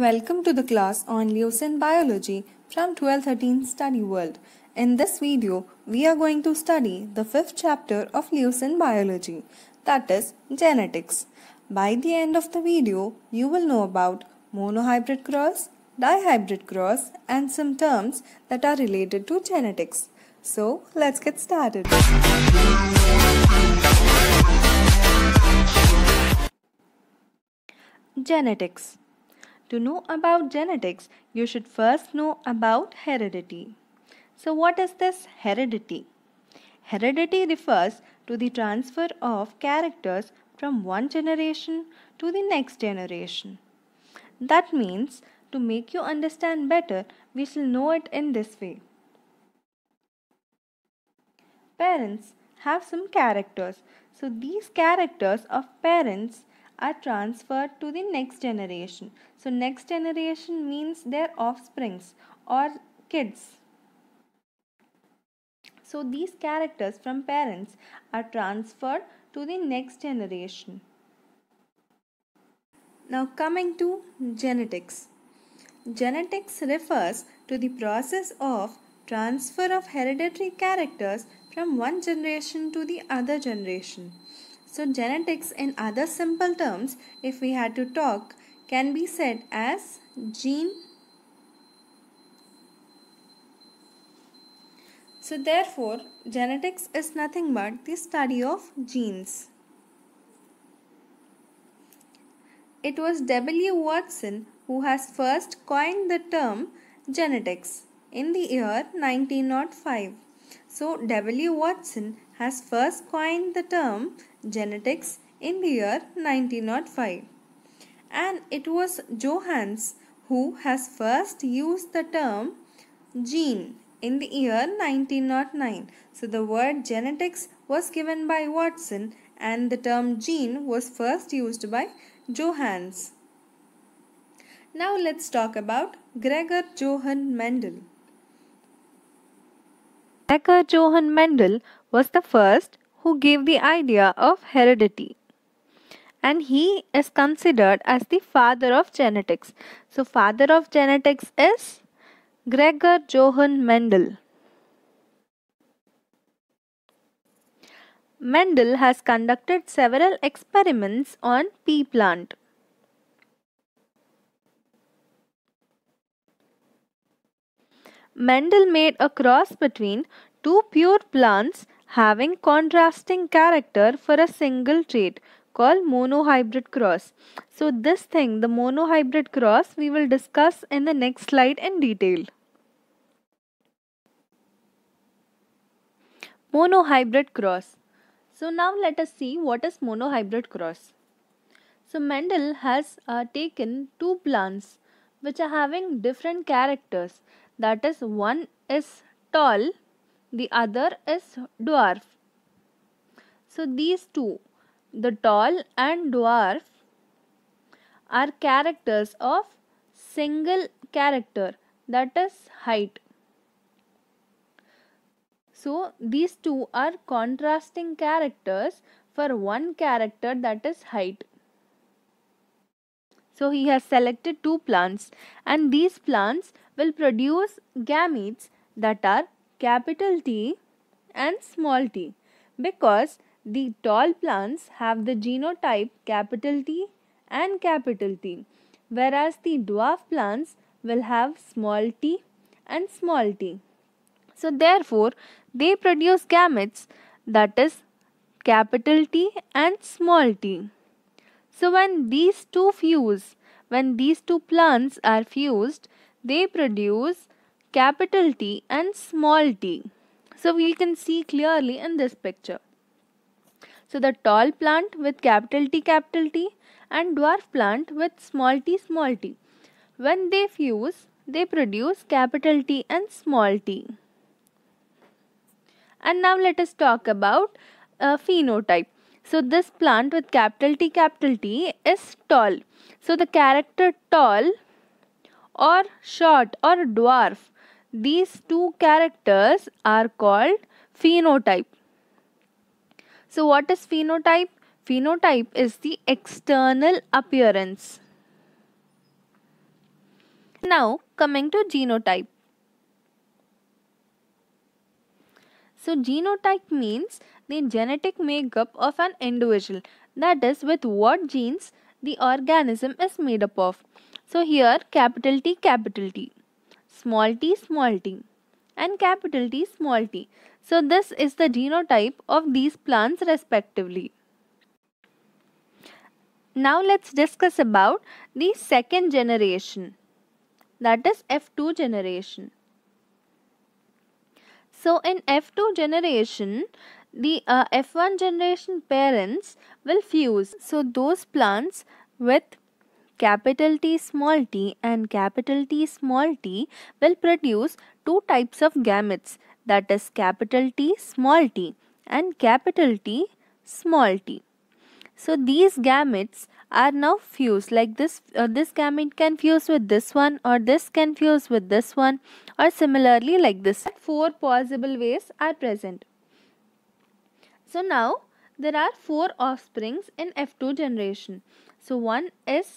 Welcome to the class on leucine biology from 1213 Study World. In this video, we are going to study the fifth chapter of leucine biology, that is genetics. By the end of the video, you will know about monohybrid cross, dihybrid cross and some terms that are related to genetics. So, let's get started. Genetics to know about genetics, you should first know about heredity. So what is this heredity? Heredity refers to the transfer of characters from one generation to the next generation. That means to make you understand better, we shall know it in this way. Parents have some characters. So these characters of parents are transferred to the next generation. So next generation means their offsprings or kids. So these characters from parents are transferred to the next generation. Now coming to genetics. Genetics refers to the process of transfer of hereditary characters from one generation to the other generation. So genetics in other simple terms, if we had to talk, can be said as gene. So therefore, genetics is nothing but the study of genes. It was W. Watson who has first coined the term genetics in the year 1905. So W. Watson has first coined the term genetics in the year 1905. And it was Johannes who has first used the term gene in the year 1909. So the word genetics was given by Watson and the term gene was first used by Johannes. Now let's talk about Gregor Johann Mendel. Rebecca Johann Mendel was the first who gave the idea of heredity. And he is considered as the father of genetics. So, father of genetics is Gregor Johann Mendel. Mendel has conducted several experiments on pea plant. Mendel made a cross between two pure plants having contrasting character for a single trait called monohybrid cross. So this thing, the monohybrid cross, we will discuss in the next slide in detail. Monohybrid cross. So now let us see what is monohybrid cross. So Mendel has uh, taken two plants which are having different characters that is one is tall the other is dwarf so these two the tall and dwarf are characters of single character that is height so these two are contrasting characters for one character that is height so he has selected two plants and these plants will produce gametes that are capital T and small t because the tall plants have the genotype capital T and capital T whereas the dwarf plants will have small t and small t. So therefore they produce gametes that is capital T and small t. So when these two fuse, when these two plants are fused, they produce capital T and small t. So we can see clearly in this picture. So the tall plant with capital T capital T and dwarf plant with small t small t. When they fuse, they produce capital T and small t. And now let us talk about a uh, phenotype. So this plant with capital T capital T is tall. So the character tall or short or dwarf these two characters are called phenotype. So what is phenotype? Phenotype is the external appearance. Now coming to genotype. So genotype means the genetic makeup of an individual that is with what genes the organism is made up of. So here capital T capital T small t small t and capital T small t. So this is the genotype of these plants respectively. Now let's discuss about the second generation that is F2 generation. So in F2 generation, the uh, F1 generation parents will fuse. So those plants with capital T small t and capital T small t will produce two types of gametes that is capital T small t and capital T small t. So these gametes are now fused like this uh, this gamete can fuse with this one or this can fuse with this one or similarly like this four possible ways are present so now there are four offsprings in f2 generation so one is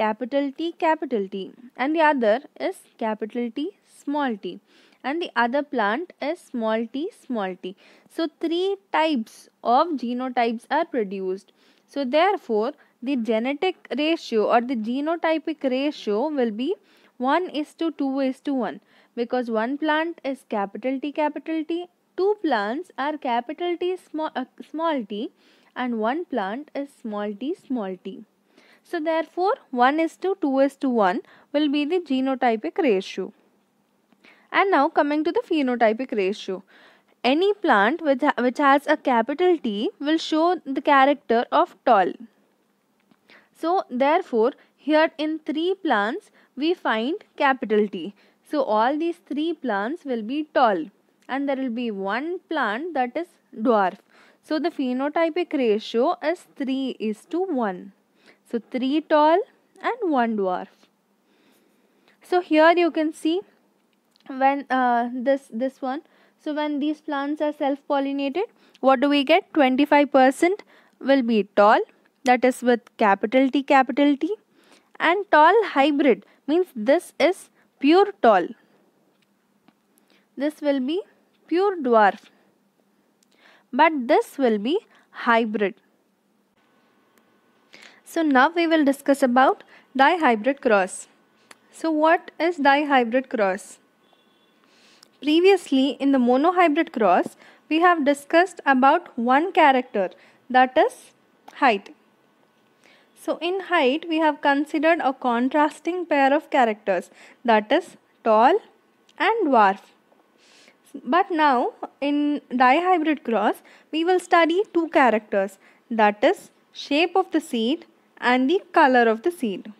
capital T capital T and the other is capital T small t and the other plant is small t small t. So three types of genotypes are produced so therefore, the genetic ratio or the genotypic ratio will be 1 is to 2 is to 1 because one plant is capital T capital T, two plants are capital T small, uh, small t and one plant is small t small t. So therefore 1 is to 2 is to 1 will be the genotypic ratio. And now coming to the phenotypic ratio. Any plant which, which has a capital T will show the character of tall. So, therefore, here in three plants we find capital T. So, all these three plants will be tall and there will be one plant that is dwarf. So, the phenotypic ratio is 3 is to 1. So, 3 tall and 1 dwarf. So, here you can see when uh, this, this one so when these plants are self-pollinated, what do we get? 25% will be tall, that is with capital T, capital T. And tall hybrid means this is pure tall. This will be pure dwarf. But this will be hybrid. So now we will discuss about dihybrid cross. So what is dihybrid cross? Previously in the monohybrid cross, we have discussed about one character that is height. So in height, we have considered a contrasting pair of characters that is tall and dwarf. But now in dihybrid cross, we will study two characters that is shape of the seed and the color of the seed.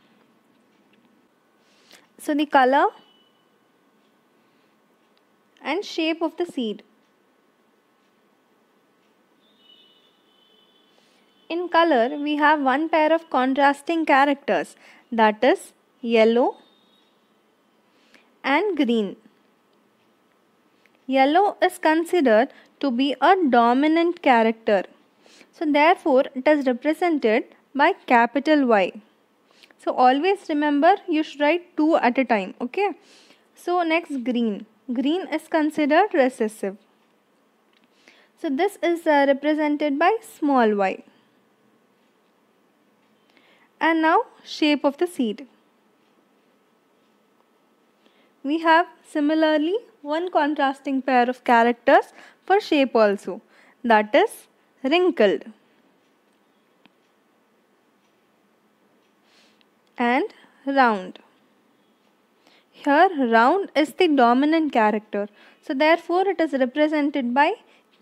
So the color and shape of the seed. In color, we have one pair of contrasting characters that is yellow and green. Yellow is considered to be a dominant character. So therefore, it is represented by capital Y. So always remember you should write two at a time. Okay. So next green green is considered recessive. So this is uh, represented by small y. And now shape of the seed. We have similarly one contrasting pair of characters for shape also that is wrinkled and round. Here round is the dominant character. So therefore it is represented by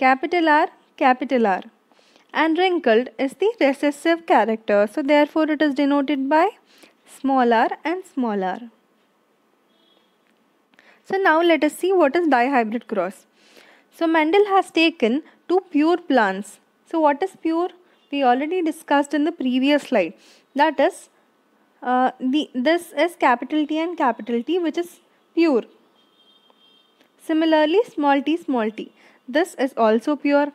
capital R, capital R. And wrinkled is the recessive character. So therefore it is denoted by small r and small r. So now let us see what is dihybrid cross. So Mendel has taken two pure plants. So what is pure? We already discussed in the previous slide. That is uh, the, this is capital T and capital T which is pure. Similarly, small t, small t, this is also pure.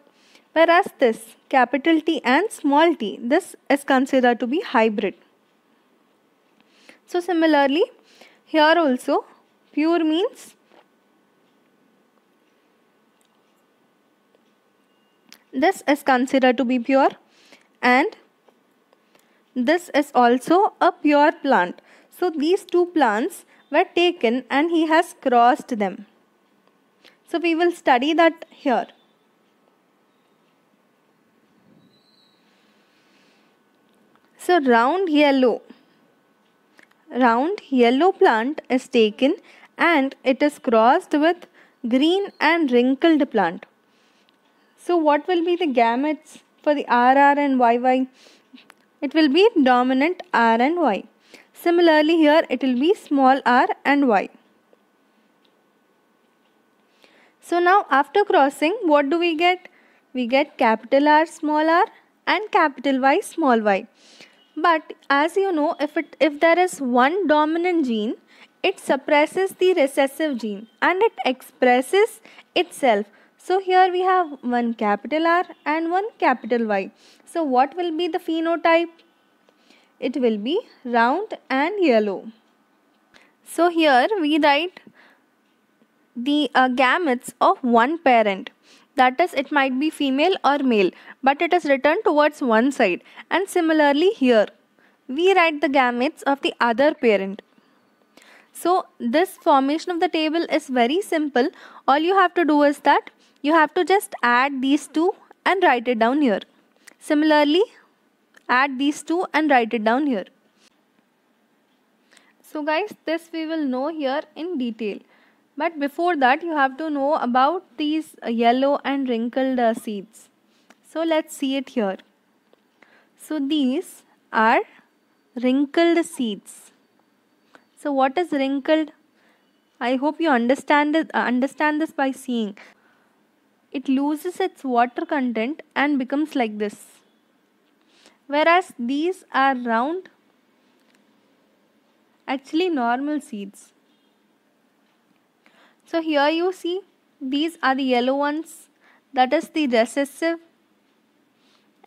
Whereas this, capital T and small t, this is considered to be hybrid. So similarly, here also, pure means this is considered to be pure and this is also a pure plant. So these two plants were taken and he has crossed them. So we will study that here. So round yellow. Round yellow plant is taken and it is crossed with green and wrinkled plant. So what will be the gametes for the RR and YY? it will be dominant r and y. Similarly here it will be small r and y. So now after crossing what do we get? We get capital R small r and capital Y small y. But as you know if, it, if there is one dominant gene it suppresses the recessive gene and it expresses itself so here we have one capital R and one capital Y. So what will be the phenotype? It will be round and yellow. So here we write the uh, gametes of one parent. That is, it might be female or male, but it is written towards one side. And similarly here, we write the gametes of the other parent. So this formation of the table is very simple. All you have to do is that you have to just add these two and write it down here. Similarly, add these two and write it down here. So guys, this we will know here in detail. But before that, you have to know about these yellow and wrinkled uh, seeds. So let's see it here. So these are wrinkled seeds. So what is wrinkled? I hope you understand uh, understand this by seeing it loses its water content and becomes like this. Whereas these are round, actually normal seeds. So here you see these are the yellow ones that is the recessive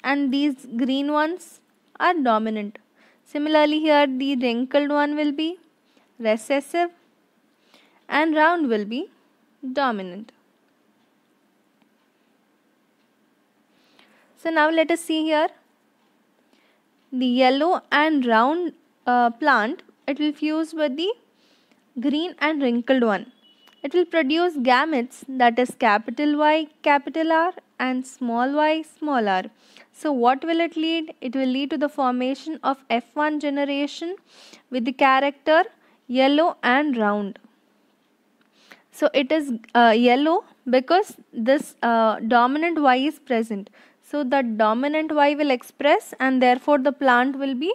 and these green ones are dominant. Similarly here the wrinkled one will be recessive and round will be dominant. So now let us see here. The yellow and round uh, plant, it will fuse with the green and wrinkled one. It will produce gametes that is capital Y, capital R and small y, small r. So what will it lead? It will lead to the formation of F1 generation with the character yellow and round. So it is uh, yellow because this uh, dominant y is present. So the dominant Y will express and therefore the plant will be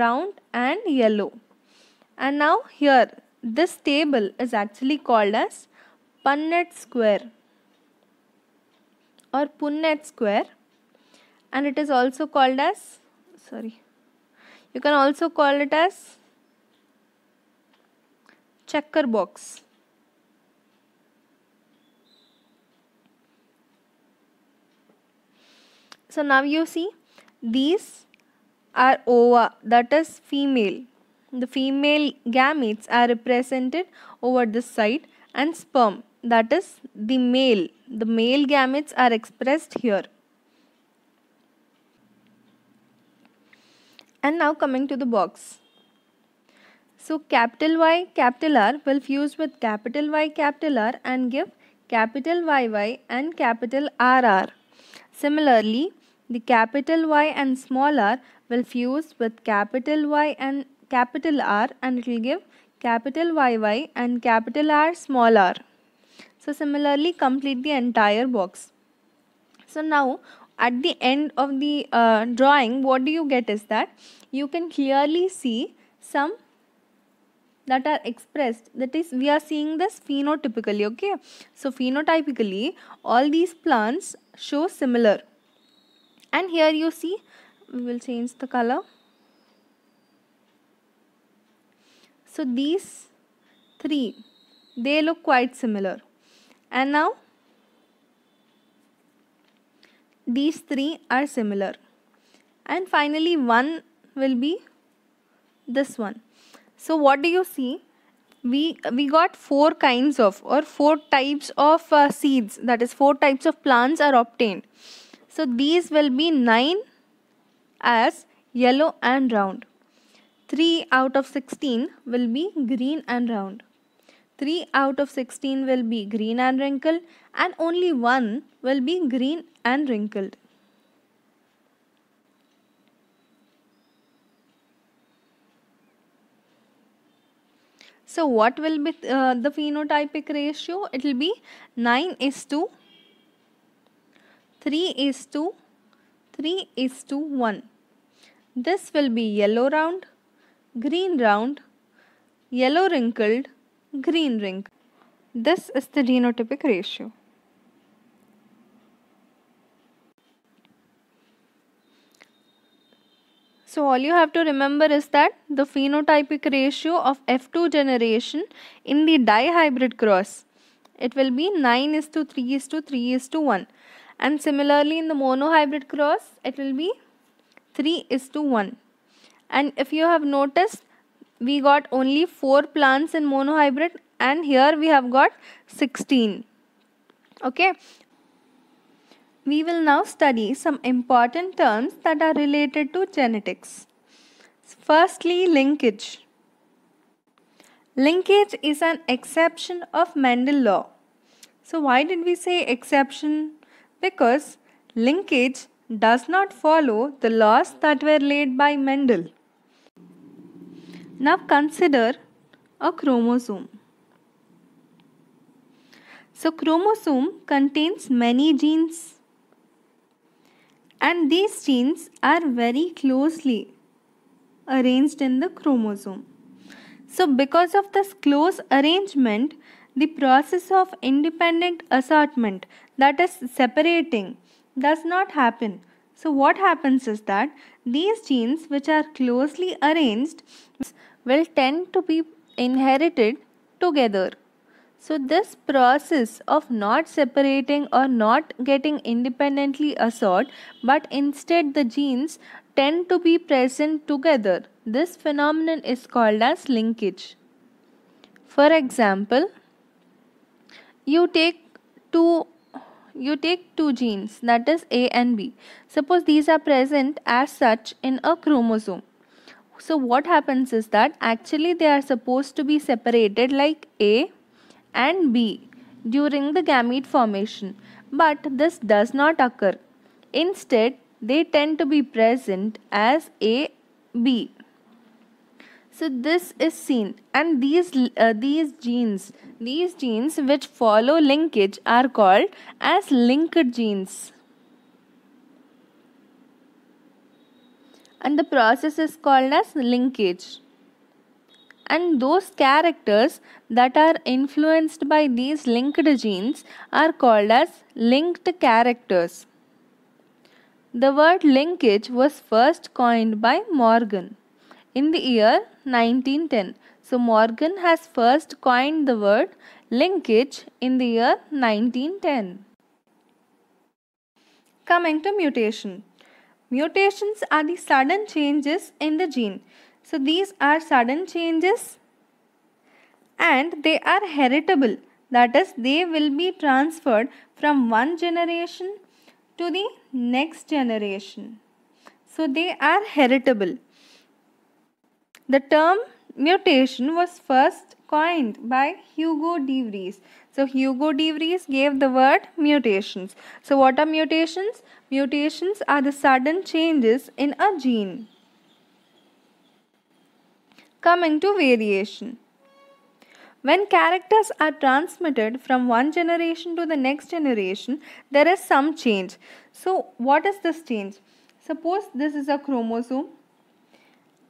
round and yellow. And now here this table is actually called as Punnett square or Punnett square and it is also called as sorry you can also call it as checker box So now you see these are ova that is female. The female gametes are represented over this side and sperm that is the male. The male gametes are expressed here. And now coming to the box. So capital Y, capital R will fuse with capital Y, capital R and give capital YY and capital RR. Similarly, the capital Y and small r will fuse with capital Y and capital R and it will give capital YY and capital R small r. So similarly complete the entire box. So now at the end of the uh, drawing what do you get is that you can clearly see some that are expressed that is we are seeing this phenotypically okay so phenotypically all these plants show similar and here you see we will change the color so these three they look quite similar and now these three are similar and finally one will be this one so what do you see we we got four kinds of or four types of uh, seeds that is four types of plants are obtained so these will be 9 as yellow and round. 3 out of 16 will be green and round. 3 out of 16 will be green and wrinkled and only 1 will be green and wrinkled. So what will be uh, the phenotypic ratio? It will be 9 is to 3 is to 3 is to 1. This will be yellow round, green round, yellow wrinkled, green wrinkled. This is the genotypic ratio. So all you have to remember is that the phenotypic ratio of F2 generation in the dihybrid cross, it will be 9 is to 3 is to 3 is to 1 and similarly in the monohybrid cross it will be 3 is to 1 and if you have noticed we got only 4 plants in monohybrid and here we have got 16 okay we will now study some important terms that are related to genetics firstly linkage Linkage is an exception of Mendel law. So why did we say exception? because linkage does not follow the laws that were laid by Mendel. Now consider a chromosome. So chromosome contains many genes and these genes are very closely arranged in the chromosome. So because of this close arrangement, the process of independent assortment that is separating does not happen. So what happens is that these genes which are closely arranged will tend to be inherited together. So this process of not separating or not getting independently assorted but instead the genes tend to be present together. This phenomenon is called as linkage. For example, you take two you take two genes that is A and B. Suppose these are present as such in a chromosome. So what happens is that actually they are supposed to be separated like A and B during the gamete formation but this does not occur. Instead they tend to be present as A B so this is seen and these uh, these genes these genes which follow linkage are called as linked genes and the process is called as linkage and those characters that are influenced by these linked genes are called as linked characters. The word linkage was first coined by Morgan in the year 1910. So Morgan has first coined the word linkage in the year 1910. Coming to mutation. Mutations are the sudden changes in the gene. So these are sudden changes and they are heritable. That is they will be transferred from one generation to the next generation. So they are heritable. The term mutation was first coined by Hugo de Vries. So Hugo de Vries gave the word mutations. So what are mutations? Mutations are the sudden changes in a gene. Coming to variation. When characters are transmitted from one generation to the next generation, there is some change. So what is this change? Suppose this is a chromosome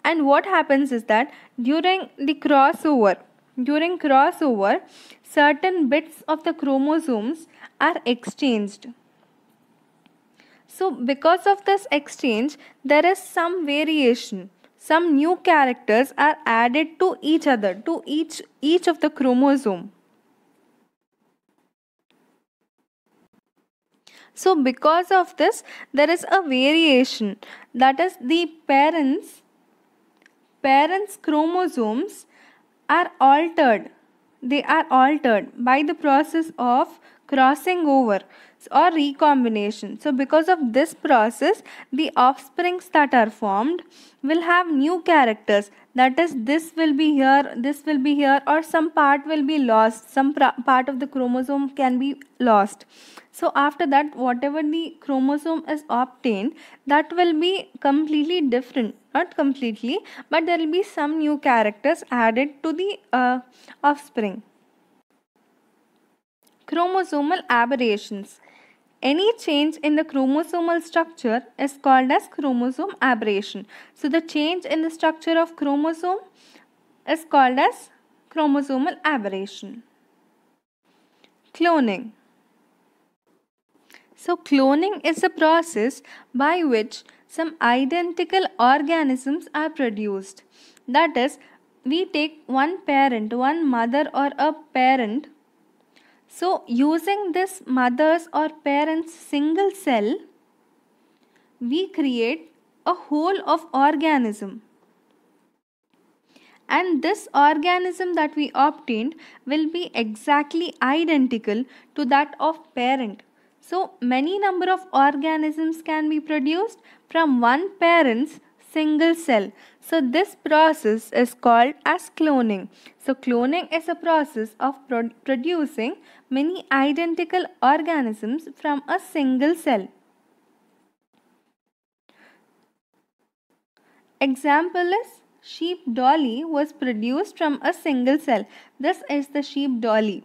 and what happens is that during the crossover during crossover certain bits of the chromosomes are exchanged so because of this exchange there is some variation some new characters are added to each other to each each of the chromosome so because of this there is a variation that is the parents parents' chromosomes are altered. They are altered by the process of crossing over or recombination. So because of this process, the offsprings that are formed will have new characters. That is, this will be here, this will be here or some part will be lost. Some part of the chromosome can be lost. So after that, whatever the chromosome is obtained, that will be completely different not completely but there will be some new characters added to the uh, offspring chromosomal aberrations any change in the chromosomal structure is called as chromosome aberration so the change in the structure of chromosome is called as chromosomal aberration cloning so cloning is a process by which some identical organisms are produced. That is, we take one parent, one mother or a parent. So, using this mother's or parent's single cell, we create a whole of organism. And this organism that we obtained will be exactly identical to that of parent so many number of organisms can be produced from one parent's single cell. So this process is called as cloning. So cloning is a process of pro producing many identical organisms from a single cell. Example is sheep dolly was produced from a single cell. This is the sheep dolly.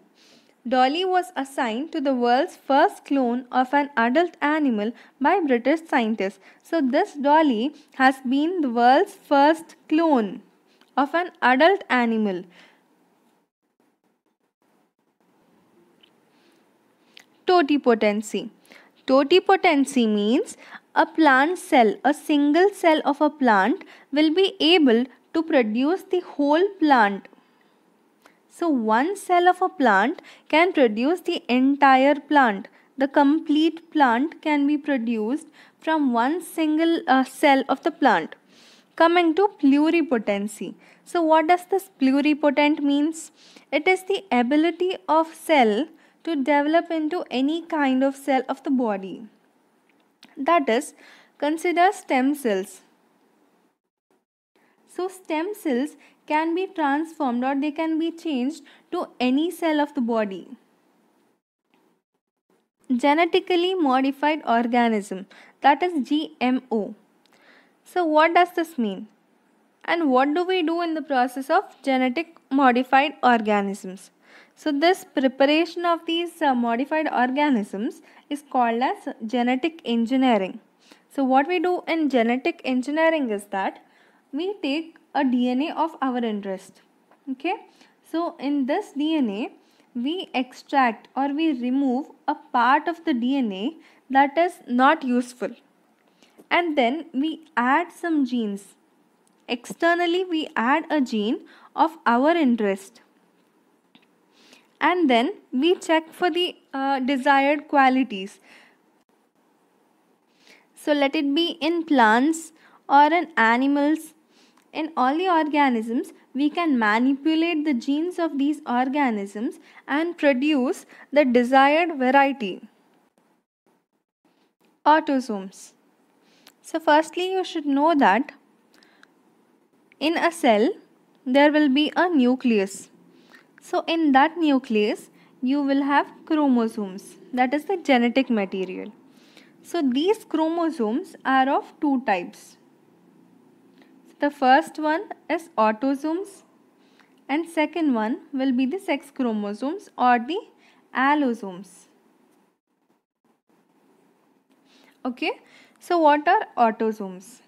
Dolly was assigned to the world's first clone of an adult animal by British scientists. So this Dolly has been the world's first clone of an adult animal. Totipotency. Totipotency means a plant cell, a single cell of a plant will be able to produce the whole plant so one cell of a plant can produce the entire plant. The complete plant can be produced from one single uh, cell of the plant. Coming to pluripotency. So what does this pluripotent means? It is the ability of cell to develop into any kind of cell of the body. That is, consider stem cells. So stem cells can be transformed or they can be changed to any cell of the body. Genetically modified organism that is GMO. So what does this mean? And what do we do in the process of genetic modified organisms? So this preparation of these uh, modified organisms is called as genetic engineering. So what we do in genetic engineering is that we take a DNA of our interest. Okay. So in this DNA, we extract or we remove a part of the DNA that is not useful. And then we add some genes. Externally, we add a gene of our interest. And then we check for the uh, desired qualities. So let it be in plants or in animals in all the organisms, we can manipulate the genes of these organisms and produce the desired variety. Autosomes. So, firstly, you should know that in a cell, there will be a nucleus. So, in that nucleus, you will have chromosomes, that is the genetic material. So, these chromosomes are of two types the first one is autosomes and second one will be the sex chromosomes or the allosomes. Okay, so what are autosomes?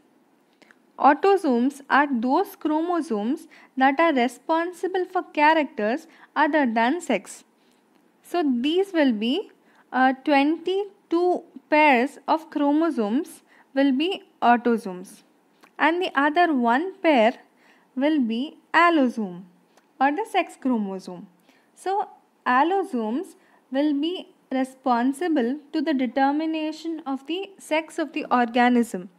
Autosomes are those chromosomes that are responsible for characters other than sex. So these will be uh, 22 pairs of chromosomes will be autosomes and the other one pair will be allosome or the sex chromosome. So allosomes will be responsible to the determination of the sex of the organism.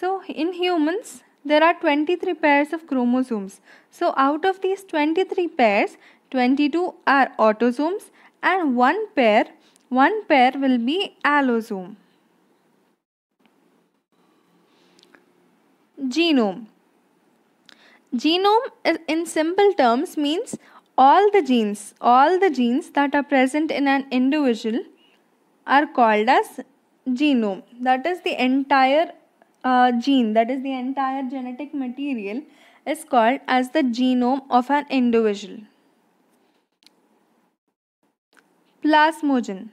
So in humans there are 23 pairs of chromosomes. So out of these 23 pairs 22 are autosomes and one pair one pair will be allosome. genome. Genome in simple terms means all the genes, all the genes that are present in an individual are called as genome. That is the entire uh, gene, that is the entire genetic material is called as the genome of an individual. Plasmogen.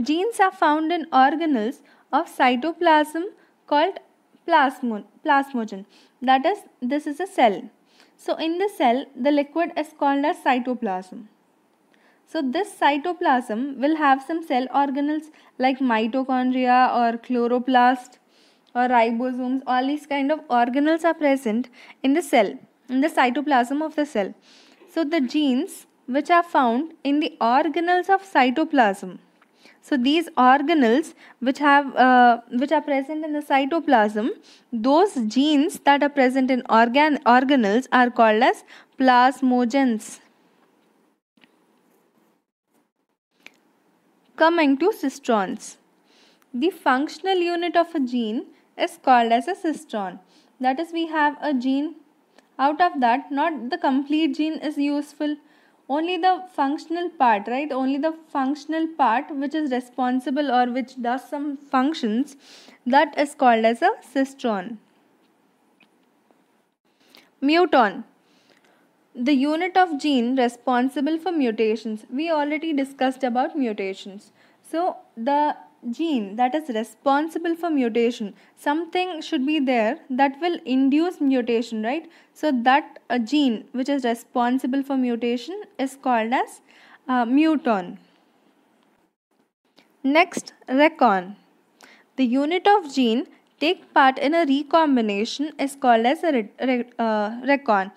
Genes are found in organelles of cytoplasm called plasmo plasmogen. That is, this is a cell. So in the cell, the liquid is called as cytoplasm. So this cytoplasm will have some cell organelles like mitochondria or chloroplast or ribosomes. All these kind of organelles are present in the cell, in the cytoplasm of the cell. So the genes which are found in the organelles of cytoplasm so these organelles which have uh, which are present in the cytoplasm, those genes that are present in organ organelles are called as plasmogens. Coming to cistrons. The functional unit of a gene is called as a cistron. That is, we have a gene. Out of that, not the complete gene is useful only the functional part right only the functional part which is responsible or which does some functions that is called as a cistron muton the unit of gene responsible for mutations we already discussed about mutations so the gene that is responsible for mutation something should be there that will induce mutation right so that a uh, gene which is responsible for mutation is called as uh, muton next recon the unit of gene take part in a recombination is called as a re re uh, recon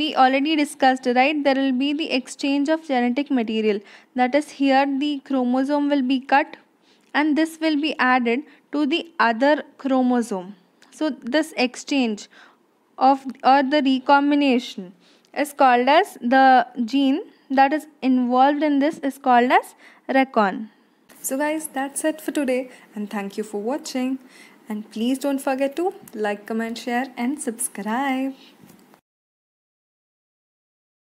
we already discussed right there will be the exchange of genetic material that is here the chromosome will be cut and this will be added to the other chromosome. So this exchange of or the recombination is called as the gene that is involved in this is called as recon. So guys that's it for today and thank you for watching and please don't forget to like comment share and subscribe.